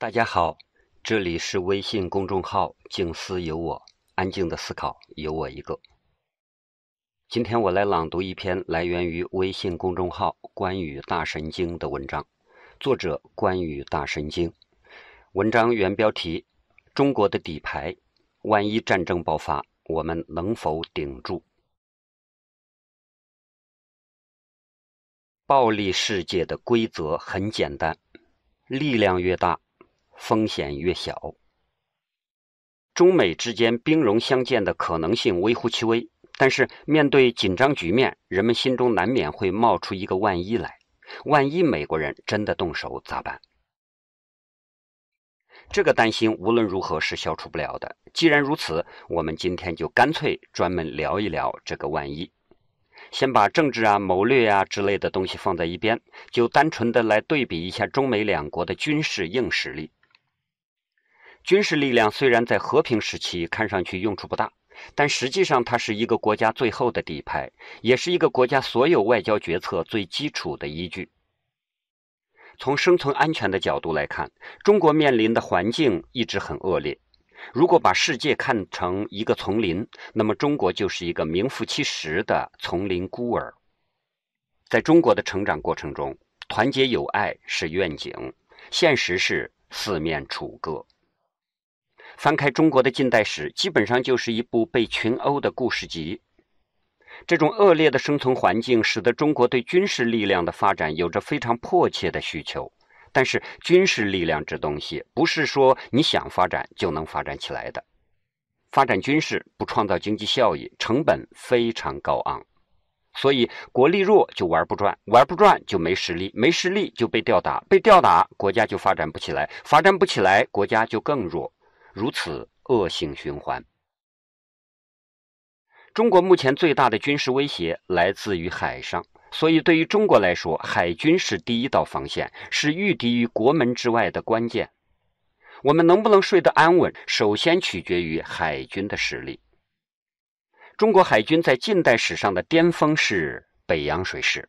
大家好，这里是微信公众号“静思有我”，安静的思考有我一个。今天我来朗读一篇来源于微信公众号“关羽大神经”的文章，作者“关羽大神经”。文章原标题：《中国的底牌，万一战争爆发，我们能否顶住？》暴力世界的规则很简单，力量越大。风险越小，中美之间兵戎相见的可能性微乎其微。但是，面对紧张局面，人们心中难免会冒出一个万一来：万一美国人真的动手，咋办？这个担心无论如何是消除不了的。既然如此，我们今天就干脆专门聊一聊这个万一，先把政治啊、谋略啊之类的东西放在一边，就单纯的来对比一下中美两国的军事硬实力。军事力量虽然在和平时期看上去用处不大，但实际上它是一个国家最后的底牌，也是一个国家所有外交决策最基础的依据。从生存安全的角度来看，中国面临的环境一直很恶劣。如果把世界看成一个丛林，那么中国就是一个名副其实的丛林孤儿。在中国的成长过程中，团结友爱是愿景，现实是四面楚歌。翻开中国的近代史，基本上就是一部被群殴的故事集。这种恶劣的生存环境，使得中国对军事力量的发展有着非常迫切的需求。但是，军事力量这东西，不是说你想发展就能发展起来的。发展军事不创造经济效益，成本非常高昂。所以，国力弱就玩不转，玩不转就没实力，没实力就被吊打，被吊打国家就发展不起来，发展不起来国家就更弱。如此恶性循环。中国目前最大的军事威胁来自于海上，所以对于中国来说，海军是第一道防线，是御敌于国门之外的关键。我们能不能睡得安稳，首先取决于海军的实力。中国海军在近代史上的巅峰是北洋水师。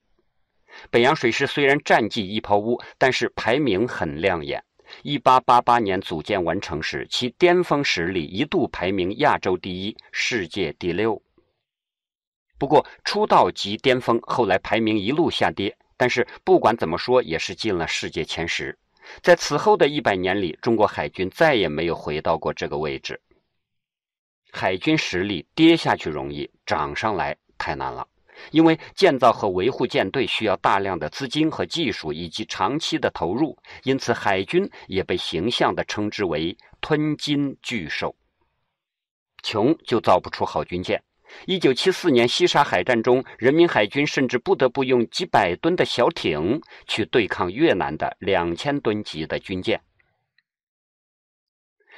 北洋水师虽然战绩一泡污，但是排名很亮眼。一八八八年组建完成时，其巅峰实力一度排名亚洲第一、世界第六。不过出道即巅峰，后来排名一路下跌。但是不管怎么说，也是进了世界前十。在此后的一百年里，中国海军再也没有回到过这个位置。海军实力跌下去容易，涨上来太难了。因为建造和维护舰队需要大量的资金和技术以及长期的投入，因此海军也被形象的称之为“吞金巨兽”。穷就造不出好军舰。一九七四年西沙海战中，人民海军甚至不得不用几百吨的小艇去对抗越南的两千吨级的军舰。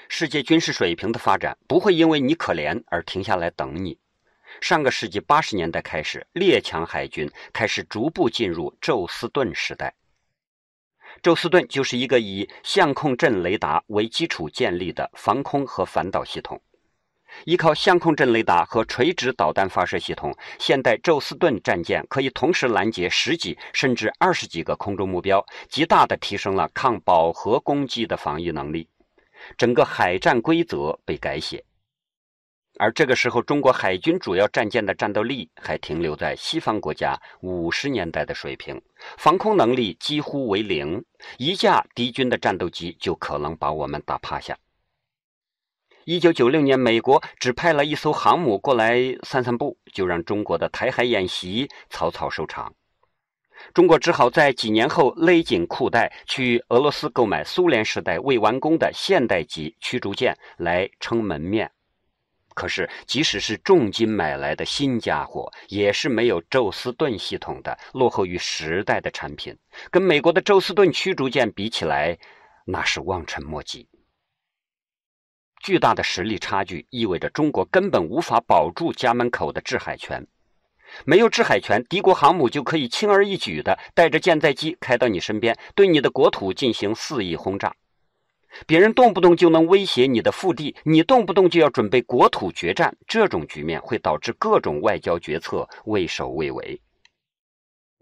世界军事水平的发展不会因为你可怜而停下来等你。上个世纪八十年代开始，列强海军开始逐步进入宙斯盾时代。宙斯盾就是一个以相控阵雷达为基础建立的防空和反导系统，依靠相控阵雷达和垂直导弹发射系统，现代宙斯盾战舰可以同时拦截十几甚至二十几个空中目标，极大的提升了抗饱和攻击的防御能力，整个海战规则被改写。而这个时候，中国海军主要战舰的战斗力还停留在西方国家五十年代的水平，防空能力几乎为零，一架敌军的战斗机就可能把我们打趴下。一九九六年，美国只派了一艘航母过来散散步，就让中国的台海演习草草收场。中国只好在几年后勒紧裤带，去俄罗斯购买苏联时代未完工的现代级驱逐舰来撑门面。可是，即使是重金买来的“新家伙”，也是没有宙斯盾系统的，落后于时代的产品。跟美国的宙斯盾驱逐舰比起来，那是望尘莫及。巨大的实力差距意味着中国根本无法保住家门口的制海权。没有制海权，敌国航母就可以轻而易举的带着舰载机开到你身边，对你的国土进行肆意轰炸。别人动不动就能威胁你的腹地，你动不动就要准备国土决战，这种局面会导致各种外交决策畏首畏尾。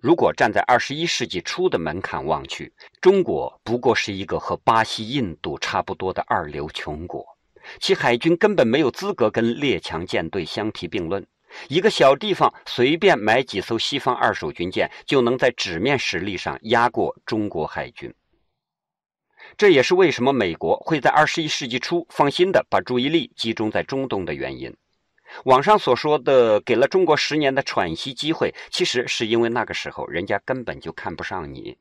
如果站在二十一世纪初的门槛望去，中国不过是一个和巴西、印度差不多的二流穷国，其海军根本没有资格跟列强舰队相提并论。一个小地方随便买几艘西方二手军舰，就能在纸面实力上压过中国海军。这也是为什么美国会在二十一世纪初放心的把注意力集中在中东的原因。网上所说的给了中国十年的喘息机会，其实是因为那个时候人家根本就看不上你。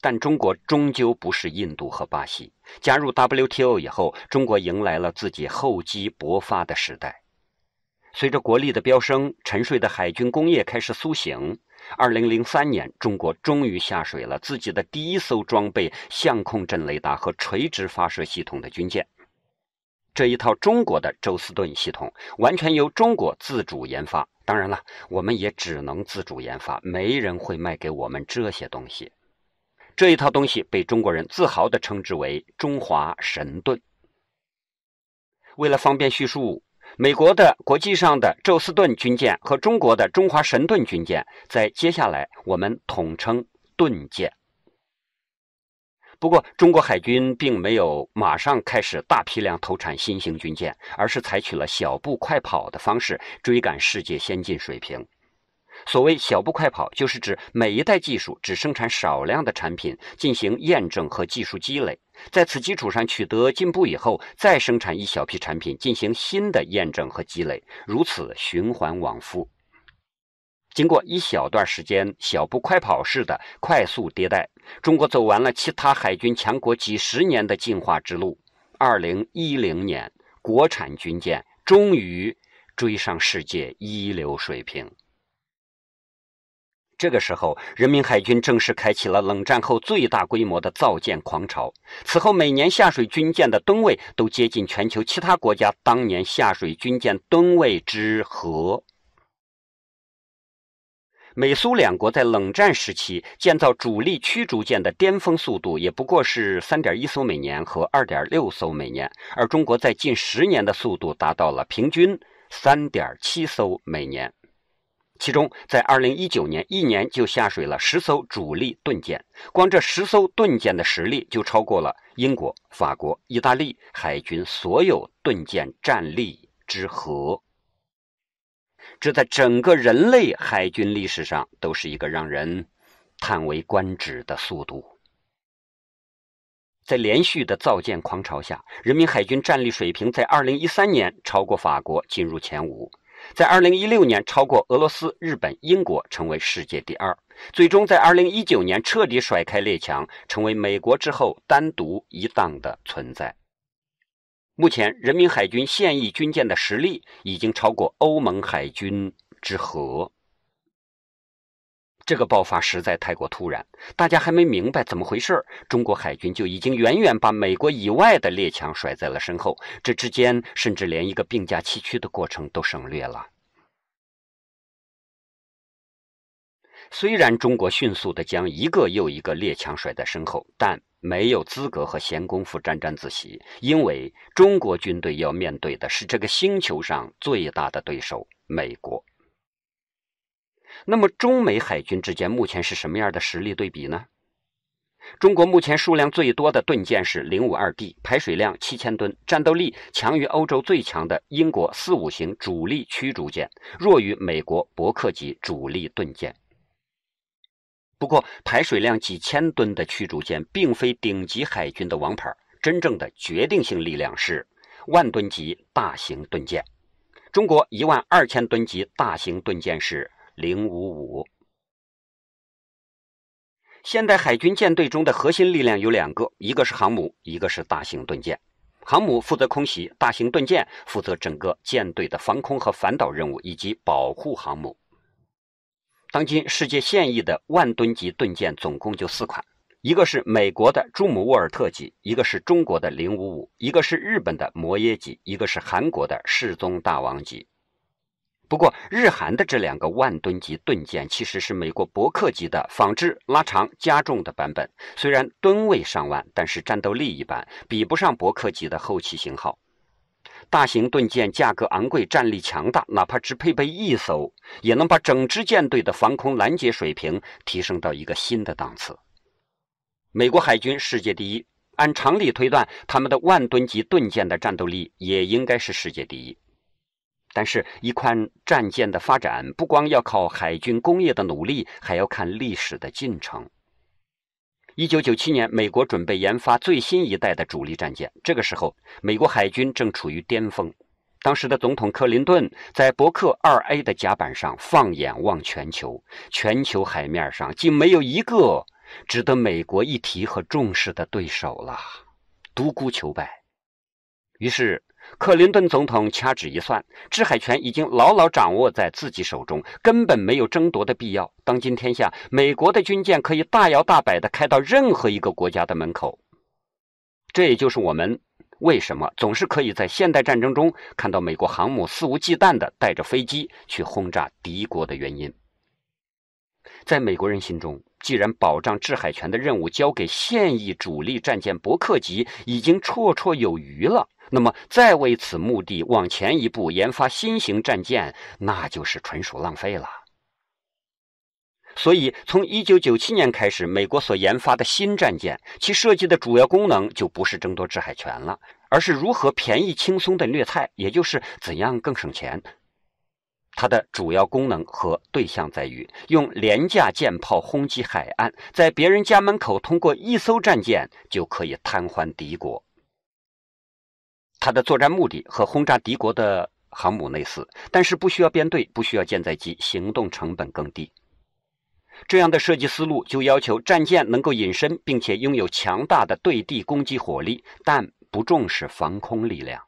但中国终究不是印度和巴西。加入 WTO 以后，中国迎来了自己厚积薄发的时代。随着国力的飙升，沉睡的海军工业开始苏醒。二零零三年，中国终于下水了自己的第一艘装备相控阵雷达和垂直发射系统的军舰。这一套中国的宙斯盾系统完全由中国自主研发。当然了，我们也只能自主研发，没人会卖给我们这些东西。这一套东西被中国人自豪地称之为“中华神盾”。为了方便叙述。美国的国际上的宙斯盾军舰和中国的中华神盾军舰，在接下来我们统称盾舰。不过，中国海军并没有马上开始大批量投产新型军舰，而是采取了小步快跑的方式追赶世界先进水平。所谓“小步快跑”，就是指每一代技术只生产少量的产品进行验证和技术积累，在此基础上取得进步以后，再生产一小批产品进行新的验证和积累，如此循环往复。经过一小段时间“小步快跑”式的快速迭代，中国走完了其他海军强国几十年的进化之路。二零一零年，国产军舰终于追上世界一流水平。这个时候，人民海军正式开启了冷战后最大规模的造舰狂潮。此后，每年下水军舰的吨位都接近全球其他国家当年下水军舰吨位之和。美苏两国在冷战时期建造主力驱逐舰的巅峰速度也不过是三点一艘每年和二点六艘每年，而中国在近十年的速度达到了平均三点七艘每年。其中，在二零一九年一年就下水了十艘主力盾舰，光这十艘盾舰的实力就超过了英国、法国、意大利海军所有盾舰战力之和。这在整个人类海军历史上都是一个让人叹为观止的速度。在连续的造舰狂潮下，人民海军战力水平在二零一三年超过法国，进入前五。在2016年超过俄罗斯、日本、英国，成为世界第二；最终在2019年彻底甩开列强，成为美国之后单独一档的存在。目前，人民海军现役军舰的实力已经超过欧盟海军之和。这个爆发实在太过突然，大家还没明白怎么回事中国海军就已经远远把美国以外的列强甩在了身后。这之间甚至连一个并驾齐驱的过程都省略了。虽然中国迅速的将一个又一个列强甩在身后，但没有资格和闲工夫沾沾自喜，因为中国军队要面对的是这个星球上最大的对手——美国。那么，中美海军之间目前是什么样的实力对比呢？中国目前数量最多的盾舰是 052D，排水量7000吨，战斗力强于欧洲最强的英国四五型主力驱逐舰，弱于美国伯克级主力盾舰。不过，排水量几千吨的驱逐舰并非顶级海军的王牌，真正的决定性力量是万吨级大型盾舰。中国一万二千吨级大型盾舰是。零五五，现代海军舰队中的核心力量有两个，一个是航母，一个是大型盾舰。航母负责空袭，大型盾舰负责整个舰队的防空和反导任务，以及保护航母。当今世界现役的万吨级盾舰总共就四款，一个是美国的朱姆沃尔特级，一个是中国的零五五，一个是日本的摩耶级，一个是韩国的世宗大王级。不过，日韩的这两个万吨级盾舰其实是美国伯克级的仿制、拉长、加重的版本。虽然吨位上万，但是战斗力一般，比不上伯克级的后期型号。大型盾舰价格昂贵，战力强大，哪怕只配备一艘，也能把整支舰队的防空拦截水平提升到一个新的档次。美国海军世界第一，按常理推断，他们的万吨级盾舰的战斗力也应该是世界第一。但是，一款战舰的发展不光要靠海军工业的努力，还要看历史的进程。一九九七年，美国准备研发最新一代的主力战舰。这个时候，美国海军正处于巅峰。当时的总统克林顿在伯克二 A 的甲板上放眼望全球，全球海面上竟没有一个值得美国一提和重视的对手了，独孤求败。于是。克林顿总统掐指一算，制海权已经牢牢掌握在自己手中，根本没有争夺的必要。当今天下，美国的军舰可以大摇大摆的开到任何一个国家的门口。这也就是我们为什么总是可以在现代战争中看到美国航母肆无忌惮的带着飞机去轰炸敌国的原因。在美国人心中，既然保障制海权的任务交给现役主力战舰伯克级已经绰绰有余了，那么再为此目的往前一步研发新型战舰，那就是纯属浪费了。所以，从一九九七年开始，美国所研发的新战舰，其设计的主要功能就不是争夺制海权了，而是如何便宜轻松的掠菜，也就是怎样更省钱。它的主要功能和对象在于用廉价舰炮轰击海岸，在别人家门口通过一艘战舰就可以瘫痪敌国。它的作战目的和轰炸敌国的航母类似，但是不需要编队，不需要舰载机，行动成本更低。这样的设计思路就要求战舰能够隐身，并且拥有强大的对地攻击火力，但不重视防空力量。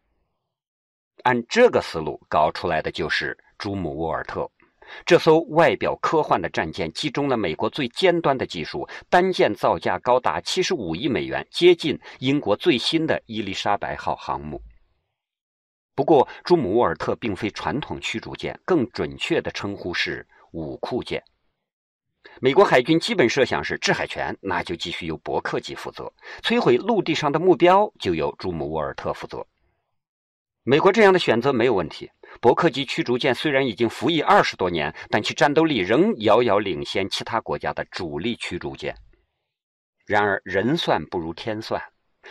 按这个思路搞出来的就是。朱姆沃尔特，这艘外表科幻的战舰集中了美国最尖端的技术，单舰造价高达七十五亿美元，接近英国最新的伊丽莎白号航母。不过，朱姆沃尔特并非传统驱逐舰，更准确的称呼是武库舰。美国海军基本设想是制海权，那就继续由伯克级负责；摧毁陆地上的目标，就由朱姆沃尔特负责。美国这样的选择没有问题。伯克级驱逐舰虽然已经服役二十多年，但其战斗力仍遥遥领先其他国家的主力驱逐舰。然而，人算不如天算，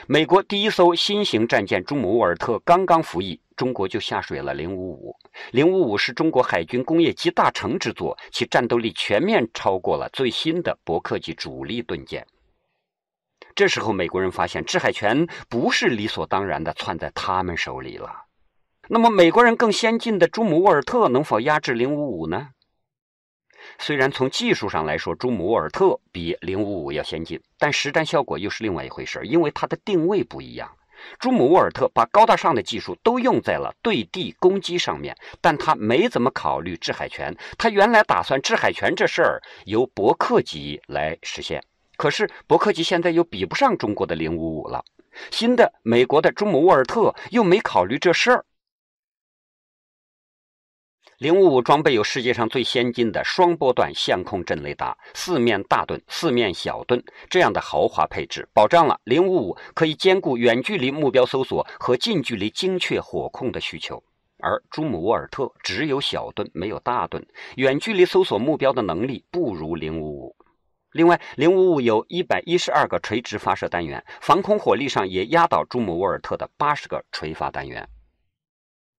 美国第一艘新型战舰“朱姆沃尔特”刚刚服役，中国就下水了“零五五”。零五五是中国海军工业集大成之作，其战斗力全面超过了最新的伯克级主力盾舰。这时候，美国人发现制海权不是理所当然的攥在他们手里了。那么，美国人更先进的朱姆沃尔特能否压制零五五呢？虽然从技术上来说，朱姆沃尔特比零五五要先进，但实战效果又是另外一回事儿。因为它的定位不一样，朱姆沃尔特把高大上的技术都用在了对地攻击上面，但他没怎么考虑制海权。他原来打算制海权这事儿由伯克级来实现，可是伯克级现在又比不上中国的零五五了。新的美国的朱姆沃尔特又没考虑这事儿。零五五装备有世界上最先进的双波段相控阵雷达，四面大盾、四面小盾这样的豪华配置，保障了零五五可以兼顾远距离目标搜索和近距离精确火控的需求。而朱姆沃尔特只有小盾，没有大盾，远距离搜索目标的能力不如零五五。另外，零五五有112个垂直发射单元，防空火力上也压倒朱姆沃尔特的80个垂发单元，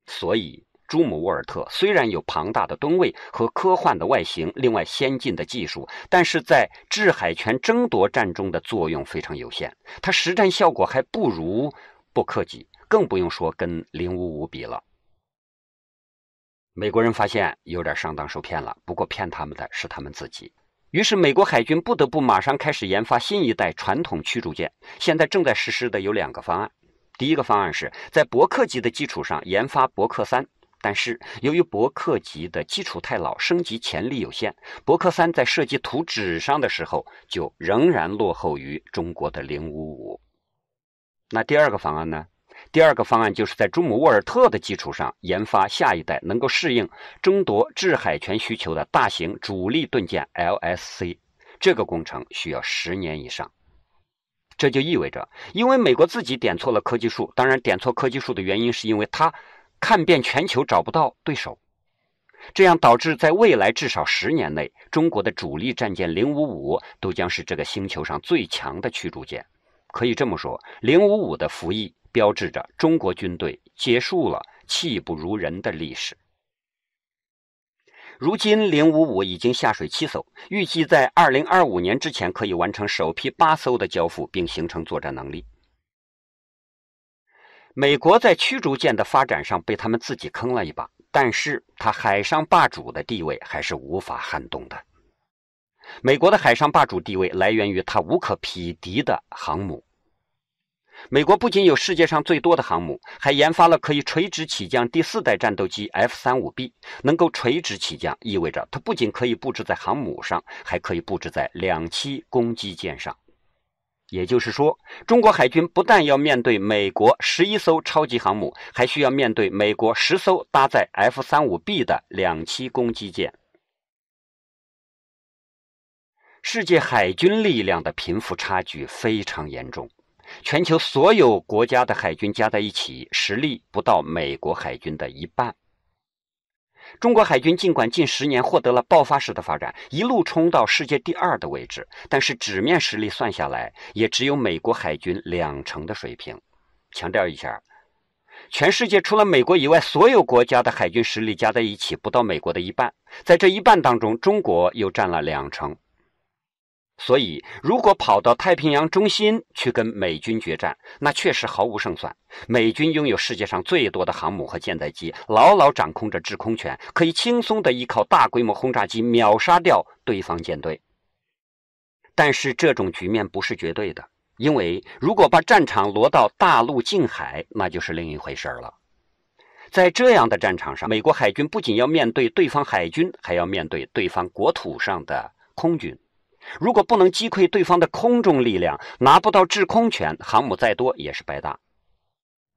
所以。朱姆沃尔特虽然有庞大的吨位和科幻的外形，另外先进的技术，但是在制海权争夺战中的作用非常有限，它实战效果还不如伯克级，更不用说跟零五五比了。美国人发现有点上当受骗了，不过骗他们的是他们自己。于是美国海军不得不马上开始研发新一代传统驱逐舰，现在正在实施的有两个方案。第一个方案是在伯克级的基础上研发伯克三。但是，由于伯克级的基础太老，升级潜力有限，伯克三在设计图纸上的时候就仍然落后于中国的零五五。那第二个方案呢？第二个方案就是在朱姆沃尔特的基础上研发下一代能够适应争夺制海权需求的大型主力盾舰 LSC。这个工程需要十年以上。这就意味着，因为美国自己点错了科技树，当然点错科技树的原因是因为它。看遍全球找不到对手，这样导致在未来至少十年内，中国的主力战舰055都将是这个星球上最强的驱逐舰。可以这么说，055的服役标志着中国军队结束了技不如人的历史。如今，055已经下水七艘，预计在2025年之前可以完成首批八艘的交付，并形成作战能力。美国在驱逐舰的发展上被他们自己坑了一把，但是它海上霸主的地位还是无法撼动的。美国的海上霸主地位来源于它无可匹敌的航母。美国不仅有世界上最多的航母，还研发了可以垂直起降第四代战斗机 F 三五 B。能够垂直起降，意味着它不仅可以布置在航母上，还可以布置在两栖攻击舰上。也就是说，中国海军不但要面对美国十一艘超级航母，还需要面对美国十艘搭载 F 三五 B 的两栖攻击舰。世界海军力量的贫富差距非常严重，全球所有国家的海军加在一起，实力不到美国海军的一半。中国海军尽管近十年获得了爆发式的发展，一路冲到世界第二的位置，但是纸面实力算下来，也只有美国海军两成的水平。强调一下，全世界除了美国以外，所有国家的海军实力加在一起，不到美国的一半。在这一半当中，中国又占了两成。所以，如果跑到太平洋中心去跟美军决战，那确实毫无胜算。美军拥有世界上最多的航母和舰载机，牢牢掌控着制空权，可以轻松的依靠大规模轰炸机秒杀掉对方舰队。但是，这种局面不是绝对的，因为如果把战场挪到大陆近海，那就是另一回事儿了。在这样的战场上，美国海军不仅要面对对方海军，还要面对对方国土上的空军。如果不能击溃对方的空中力量，拿不到制空权，航母再多也是白搭。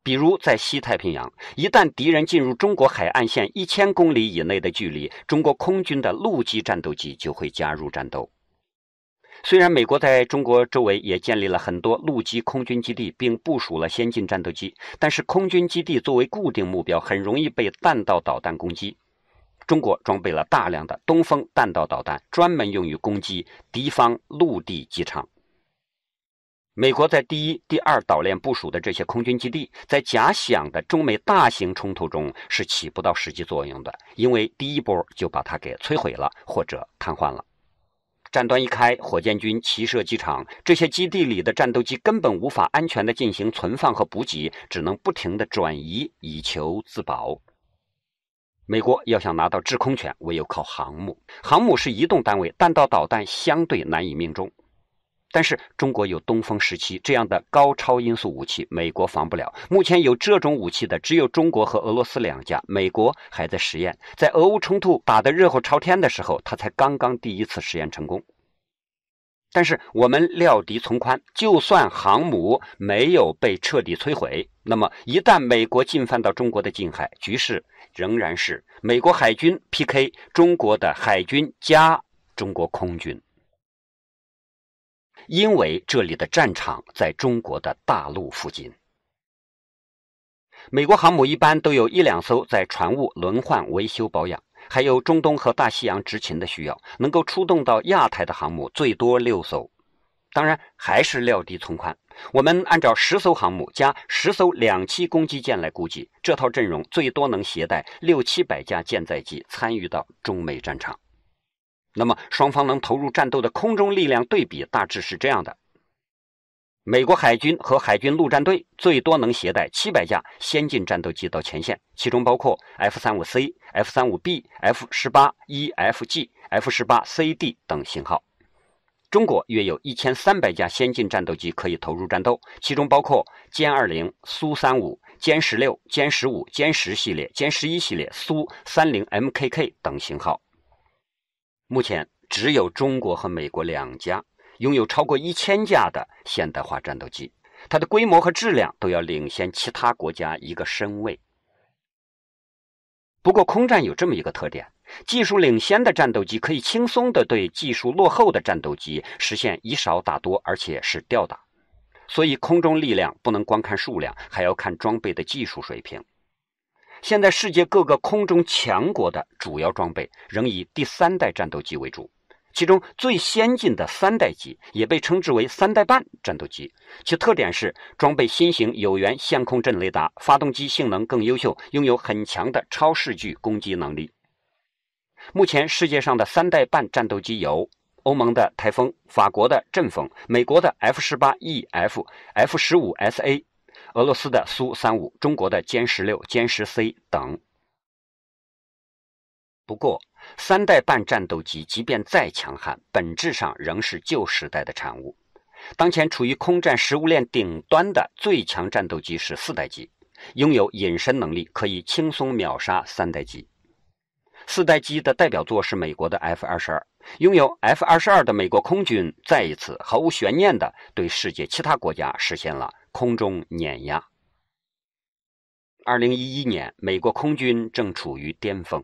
比如在西太平洋，一旦敌人进入中国海岸线一千公里以内的距离，中国空军的陆基战斗机就会加入战斗。虽然美国在中国周围也建立了很多陆基空军基地，并部署了先进战斗机，但是空军基地作为固定目标，很容易被弹道导弹攻击。中国装备了大量的东风弹道导弹，专门用于攻击敌方陆地机场。美国在第一、第二岛链部署的这些空军基地，在假想的中美大型冲突中是起不到实际作用的，因为第一波就把它给摧毁了或者瘫痪了。战端一开，火箭军齐射机场，这些基地里的战斗机根本无法安全的进行存放和补给，只能不停的转移以求自保。美国要想拿到制空权，唯有靠航母。航母是移动单位，弹道导弹相对难以命中。但是中国有东风十七这样的高超音速武器，美国防不了。目前有这种武器的只有中国和俄罗斯两家，美国还在实验。在俄乌冲突打得热火朝天的时候，他才刚刚第一次实验成功。但是我们料敌从宽，就算航母没有被彻底摧毁，那么一旦美国进犯到中国的近海，局势。仍然是美国海军 PK 中国的海军加中国空军，因为这里的战场在中国的大陆附近。美国航母一般都有一两艘在船坞轮换维修保养，还有中东和大西洋执勤的需要，能够出动到亚太的航母最多六艘。当然，还是料敌从宽。我们按照十艘航母加十艘两栖攻击舰来估计，这套阵容最多能携带六七百架舰载机参与到中美战场。那么，双方能投入战斗的空中力量对比大致是这样的：美国海军和海军陆战队最多能携带七百架先进战斗机到前线，其中包括 F-35C、F-35B、F-18E、F/G、F-18C/D 等型号。中国约有一千三百架先进战斗机可以投入战斗，其中包括歼二零、苏三五、歼十六、歼十五、歼十系列、歼十一系列、苏三零 M K K 等型号。目前，只有中国和美国两家拥有超过一千架的现代化战斗机，它的规模和质量都要领先其他国家一个身位。不过，空战有这么一个特点。技术领先的战斗机可以轻松地对技术落后的战斗机实现以少打多，而且是吊打。所以，空中力量不能光看数量，还要看装备的技术水平。现在，世界各个空中强国的主要装备仍以第三代战斗机为主，其中最先进的三代机也被称之为三代半战斗机。其特点是装备新型有源相控阵雷达，发动机性能更优秀，拥有很强的超视距攻击能力。目前世界上的三代半战斗机有欧盟的台风、法国的阵风、美国的 F 十八 EF、F 十五 SA、俄罗斯的苏三五、中国的歼十六、歼十 C 等。不过，三代半战斗机即便再强悍，本质上仍是旧时代的产物。当前处于空战食物链顶端的最强战斗机是四代机，拥有隐身能力，可以轻松秒杀三代机。四代机的代表作是美国的 F 二十二，拥有 F 二十二的美国空军再一次毫无悬念地对世界其他国家实现了空中碾压。二零一一年，美国空军正处于巅峰，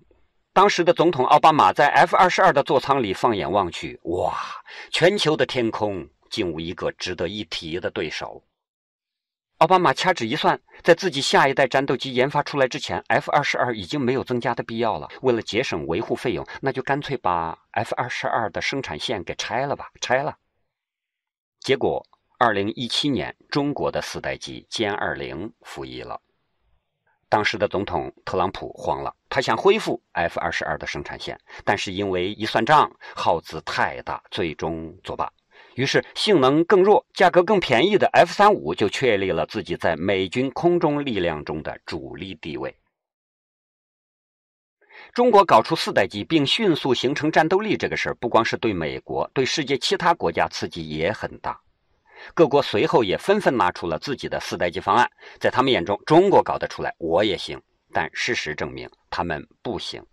当时的总统奥巴马在 F 二十二的座舱里放眼望去，哇，全球的天空竟无一个值得一提的对手。奥巴马掐指一算，在自己下一代战斗机研发出来之前，F-22 已经没有增加的必要了。为了节省维护费用，那就干脆把 F-22 的生产线给拆了吧。拆了，结果2017年中国的四代机歼 -20 服役了。当时的总统特朗普慌了，他想恢复 F-22 的生产线，但是因为一算账耗资太大，最终作罢。于是，性能更弱、价格更便宜的 F 三五就确立了自己在美军空中力量中的主力地位。中国搞出四代机并迅速形成战斗力这个事儿，不光是对美国，对世界其他国家刺激也很大。各国随后也纷纷拿出了自己的四代机方案，在他们眼中，中国搞得出来，我也行。但事实证明，他们不行。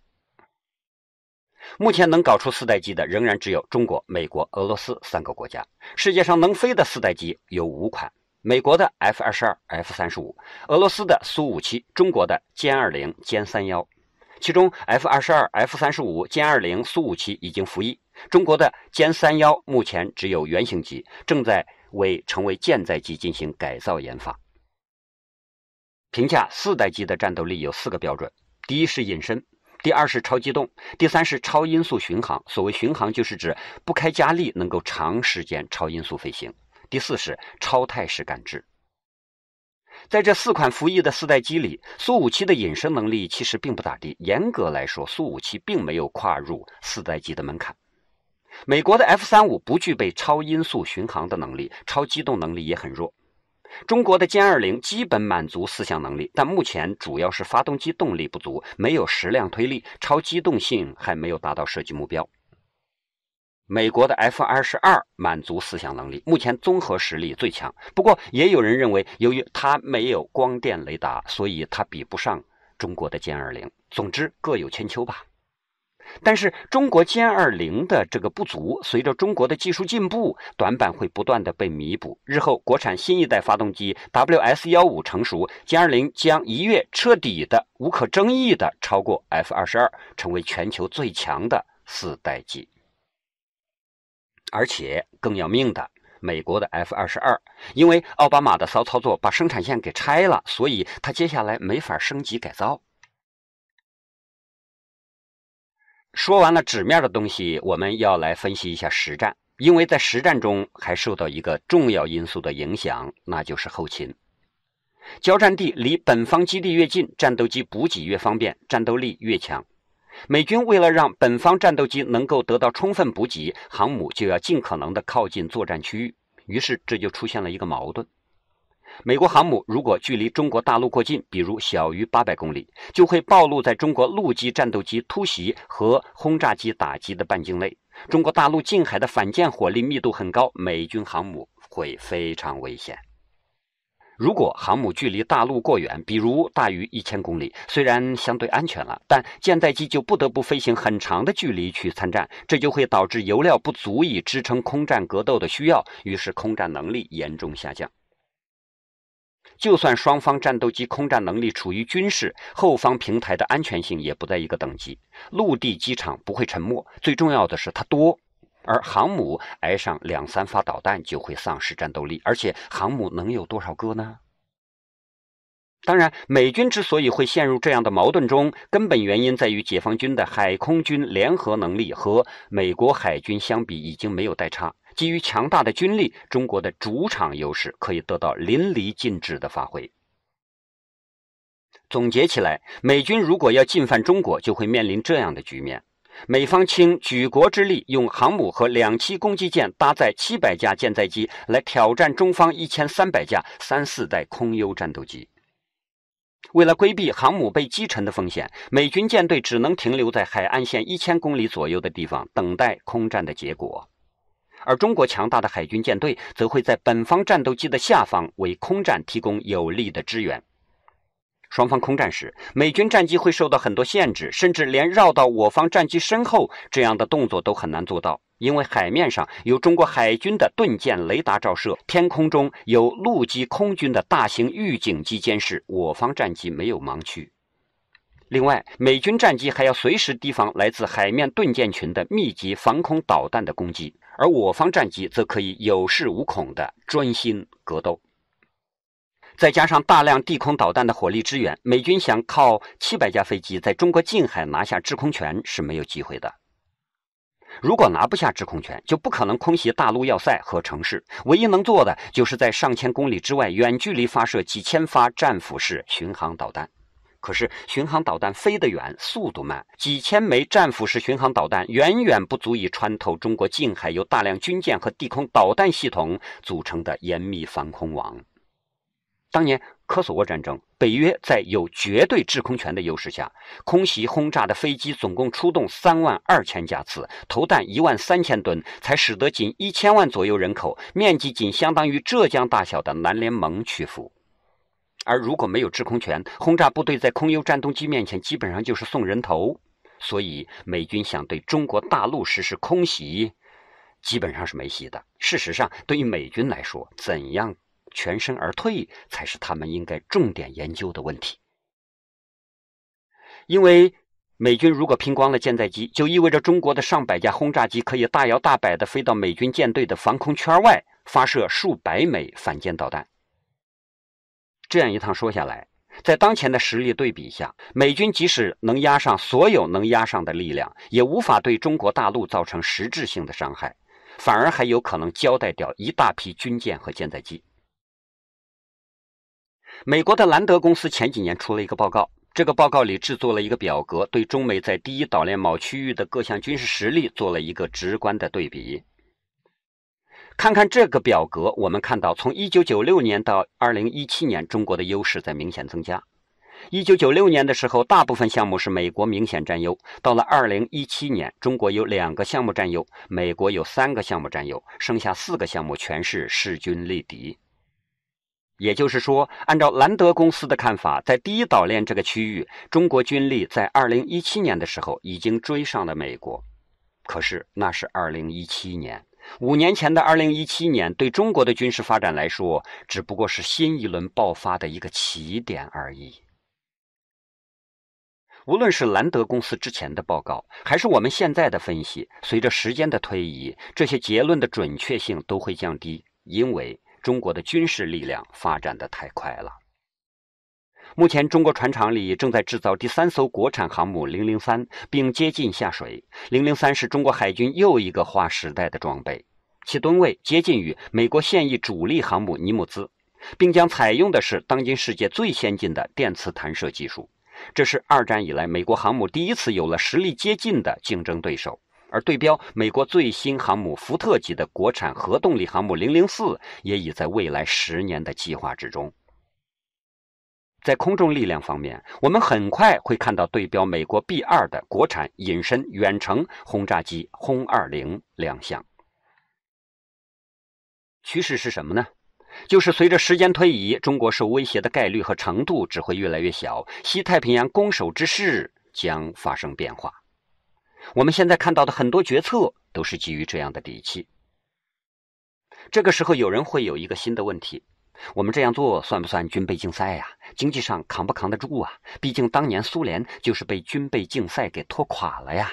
目前能搞出四代机的，仍然只有中国、美国、俄罗斯三个国家。世界上能飞的四代机有五款：美国的 F-22、F-35，俄罗斯的苏 -57，中国的歼 -20、歼 -31。其中 F-22、F-35、歼 -20、苏 -57 已经服役，中国的歼 -31 目前只有原型机，正在为成为舰载机进行改造研发。评价四代机的战斗力有四个标准：第一是隐身。第二是超机动，第三是超音速巡航。所谓巡航，就是指不开加力能够长时间超音速飞行。第四是超态势感知。在这四款服役的四代机里，苏五七的隐身能力其实并不咋地。严格来说，苏五七并没有跨入四代机的门槛。美国的 F 三五不具备超音速巡航的能力，超机动能力也很弱。中国的歼二零基本满足四项能力，但目前主要是发动机动力不足，没有矢量推力，超机动性还没有达到设计目标。美国的 F 二十二满足四项能力，目前综合实力最强。不过也有人认为，由于它没有光电雷达，所以它比不上中国的歼二零。总之，各有千秋吧。但是中国歼二零的这个不足，随着中国的技术进步，短板会不断的被弥补。日后国产新一代发动机 WS 幺五成熟，歼二零将一跃彻底的无可争议的超过 F 二十二，成为全球最强的四代机。而且更要命的，美国的 F 二十二因为奥巴马的骚操作把生产线给拆了，所以它接下来没法升级改造。说完了纸面的东西，我们要来分析一下实战，因为在实战中还受到一个重要因素的影响，那就是后勤。交战地离本方基地越近，战斗机补给越方便，战斗力越强。美军为了让本方战斗机能够得到充分补给，航母就要尽可能的靠近作战区域，于是这就出现了一个矛盾。美国航母如果距离中国大陆过近，比如小于八百公里，就会暴露在中国陆基战斗机突袭和轰炸机打击的半径内。中国大陆近海的反舰火力密度很高，美军航母会非常危险。如果航母距离大陆过远，比如大于一千公里，虽然相对安全了，但舰载机就不得不飞行很长的距离去参战，这就会导致油料不足以支撑空战格斗的需要，于是空战能力严重下降。就算双方战斗机空战能力处于军事，后方平台的安全性也不在一个等级。陆地机场不会沉没，最重要的是它多，而航母挨上两三发导弹就会丧失战斗力，而且航母能有多少个呢？当然，美军之所以会陷入这样的矛盾中，根本原因在于解放军的海空军联合能力和美国海军相比已经没有代差。基于强大的军力，中国的主场优势可以得到淋漓尽致的发挥。总结起来，美军如果要进犯中国，就会面临这样的局面：美方倾举国之力，用航母和两栖攻击舰搭载七百架舰载机来挑战中方一千三百架三四代空优战斗机。为了规避航母被击沉的风险，美军舰队只能停留在海岸线一千公里左右的地方，等待空战的结果。而中国强大的海军舰队则会在本方战斗机的下方为空战提供有力的支援。双方空战时，美军战机会受到很多限制，甚至连绕到我方战机身后这样的动作都很难做到，因为海面上有中国海军的盾舰雷达照射，天空中有陆基空军的大型预警机监视我方战机没有盲区。另外，美军战机还要随时提防来自海面盾舰群的密集防空导弹的攻击。而我方战机则可以有恃无恐的专心格斗，再加上大量地空导弹的火力支援，美军想靠七百架飞机在中国近海拿下制空权是没有机会的。如果拿不下制空权，就不可能空袭大陆要塞和城市，唯一能做的就是在上千公里之外远距离发射几千发战斧式巡航导弹。可是，巡航导弹飞得远，速度慢，几千枚战斧式巡航导弹远远不足以穿透中国近海由大量军舰和地空导弹系统组成的严密防空网。当年科索沃战争，北约在有绝对制空权的优势下，空袭轰炸的飞机总共出动三万二千架次，投弹一万三千吨，才使得仅一千万左右人口、面积仅相当于浙江大小的南联盟屈服。而如果没有制空权，轰炸部队在空优战斗机面前，基本上就是送人头。所以，美军想对中国大陆实施空袭，基本上是没戏的。事实上，对于美军来说，怎样全身而退，才是他们应该重点研究的问题。因为美军如果拼光了舰载机，就意味着中国的上百架轰炸机可以大摇大摆的飞到美军舰队的防空圈外，发射数百枚反舰导弹。这样一趟说下来，在当前的实力对比下，美军即使能压上所有能压上的力量，也无法对中国大陆造成实质性的伤害，反而还有可能交代掉一大批军舰和舰载机。美国的兰德公司前几年出了一个报告，这个报告里制作了一个表格，对中美在第一岛链某区域的各项军事实力做了一个直观的对比。看看这个表格，我们看到，从1996年到2017年，中国的优势在明显增加。1996年的时候，大部分项目是美国明显占优；到了2017年，中国有两个项目占优，美国有三个项目占优，剩下四个项目全是势均力敌。也就是说，按照兰德公司的看法，在第一岛链这个区域，中国军力在2017年的时候已经追上了美国。可是那是2017年。五年前的二零一七年，对中国的军事发展来说，只不过是新一轮爆发的一个起点而已。无论是兰德公司之前的报告，还是我们现在的分析，随着时间的推移，这些结论的准确性都会降低，因为中国的军事力量发展的太快了。目前，中国船厂里正在制造第三艘国产航母“零零三”，并接近下水。“零零三”是中国海军又一个划时代的装备，其吨位接近于美国现役主力航母“尼姆兹”，并将采用的是当今世界最先进的电磁弹射技术。这是二战以来美国航母第一次有了实力接近的竞争对手。而对标美国最新航母“福特级”的国产核动力航母“零零四”也已在未来十年的计划之中。在空中力量方面，我们很快会看到对标美国 B 二的国产隐身远程轰炸机轰二零亮相。趋势是什么呢？就是随着时间推移，中国受威胁的概率和程度只会越来越小，西太平洋攻守之势将发生变化。我们现在看到的很多决策都是基于这样的底气。这个时候，有人会有一个新的问题。我们这样做算不算军备竞赛呀？经济上扛不扛得住啊？毕竟当年苏联就是被军备竞赛给拖垮了呀。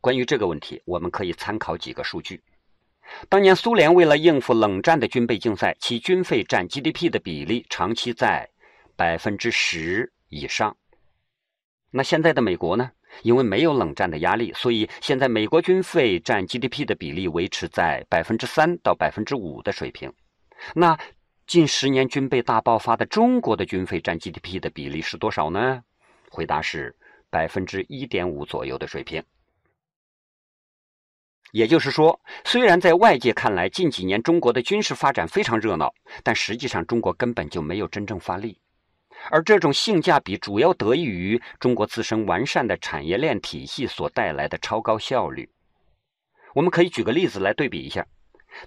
关于这个问题，我们可以参考几个数据：当年苏联为了应付冷战的军备竞赛，其军费占 GDP 的比例长期在百分之十以上。那现在的美国呢？因为没有冷战的压力，所以现在美国军费占 GDP 的比例维持在百分之三到百分之五的水平。那近十年军备大爆发的中国的军费占 GDP 的比例是多少呢？回答是百分之一点五左右的水平。也就是说，虽然在外界看来近几年中国的军事发展非常热闹，但实际上中国根本就没有真正发力，而这种性价比主要得益于中国自身完善的产业链体系所带来的超高效率。我们可以举个例子来对比一下。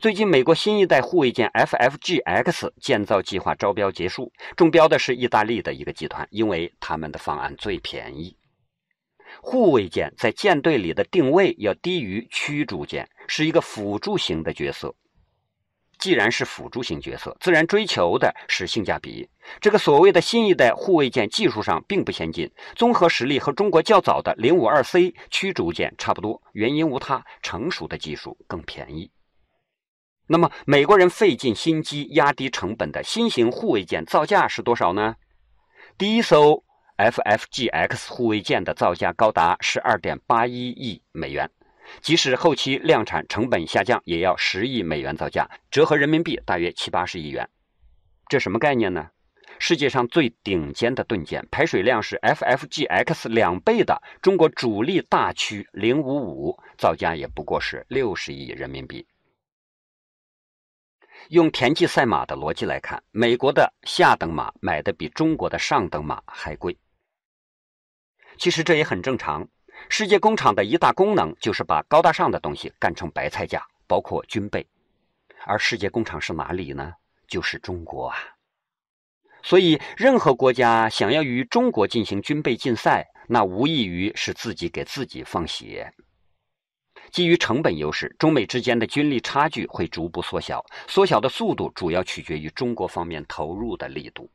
最近，美国新一代护卫舰 FFG X 建造计划招标结束，中标的是意大利的一个集团，因为他们的方案最便宜。护卫舰在舰队里的定位要低于驱逐舰，是一个辅助型的角色。既然是辅助型角色，自然追求的是性价比。这个所谓的新一代护卫舰技术上并不先进，综合实力和中国较早的 052C 驱逐舰差不多，原因无他，成熟的技术更便宜。那么，美国人费尽心机压低成本的新型护卫舰造价是多少呢？第一艘 FFGX 护卫舰的造价高达十二点八一亿美元，即使后期量产成本下降，也要十亿美元造价，折合人民币大约七八十亿元。这什么概念呢？世界上最顶尖的盾舰，排水量是 FFGX 两倍的中国主力大驱055，造价也不过是六十亿人民币。用田忌赛马的逻辑来看，美国的下等马买的比中国的上等马还贵。其实这也很正常。世界工厂的一大功能就是把高大上的东西干成白菜价，包括军备。而世界工厂是哪里呢？就是中国啊。所以，任何国家想要与中国进行军备竞赛，那无异于是自己给自己放血。基于成本优势，中美之间的军力差距会逐步缩小，缩小的速度主要取决于中国方面投入的力度。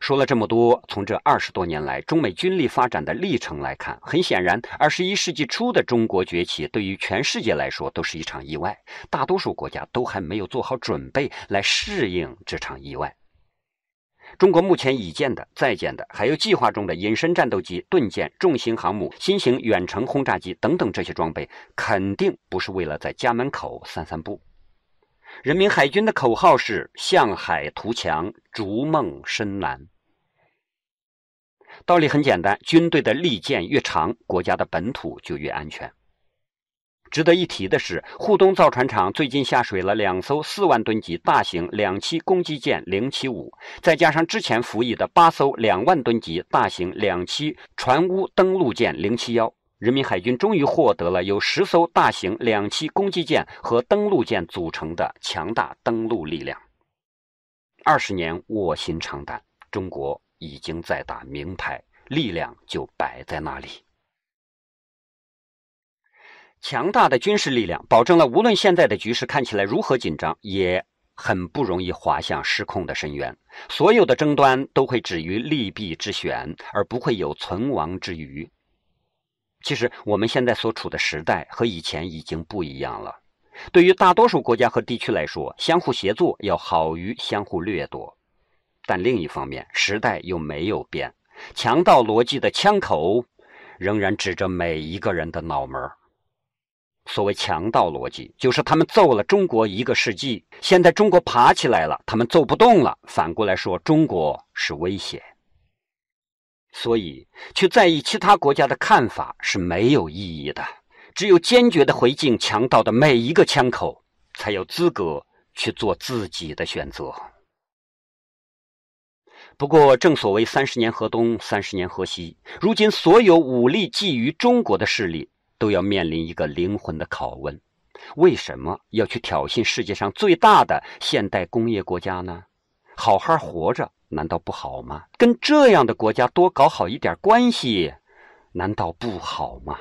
说了这么多，从这二十多年来中美军力发展的历程来看，很显然，二十一世纪初的中国崛起对于全世界来说都是一场意外，大多数国家都还没有做好准备来适应这场意外。中国目前已建的、在建的，还有计划中的隐身战斗机、盾舰、重型航母、新型远程轰炸机等等这些装备，肯定不是为了在家门口散散步。人民海军的口号是“向海图强，逐梦深蓝”。道理很简单，军队的利剑越长，国家的本土就越安全。值得一提的是，沪东造船厂最近下水了两艘四万吨级大型两栖攻击舰零七五，再加上之前服役的八艘两万吨级大型两栖船坞登陆舰零七幺，人民海军终于获得了由十艘大型两栖攻击舰和登陆舰组成的强大登陆力量。二十年卧薪尝胆，中国已经在打明牌，力量就摆在那里。强大的军事力量保证了，无论现在的局势看起来如何紧张，也很不容易滑向失控的深渊。所有的争端都会止于利弊之选，而不会有存亡之余。其实，我们现在所处的时代和以前已经不一样了。对于大多数国家和地区来说，相互协作要好于相互掠夺。但另一方面，时代又没有变，强盗逻辑的枪口仍然指着每一个人的脑门儿。所谓强盗逻辑，就是他们揍了中国一个世纪，现在中国爬起来了，他们揍不动了。反过来说，中国是危险，所以去在意其他国家的看法是没有意义的。只有坚决的回敬强盗的每一个枪口，才有资格去做自己的选择。不过，正所谓三十年河东，三十年河西，如今所有武力觊觎中国的势力。都要面临一个灵魂的拷问：为什么要去挑衅世界上最大的现代工业国家呢？好好活着难道不好吗？跟这样的国家多搞好一点关系，难道不好吗？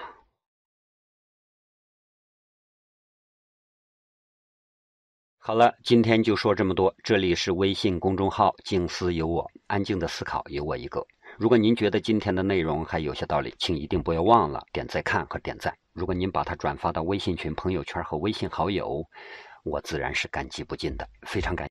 好了，今天就说这么多。这里是微信公众号“静思有我”，安静的思考有我一个。如果您觉得今天的内容还有些道理，请一定不要忘了点赞看和点赞。如果您把它转发到微信群、朋友圈和微信好友，我自然是感激不尽的，非常感。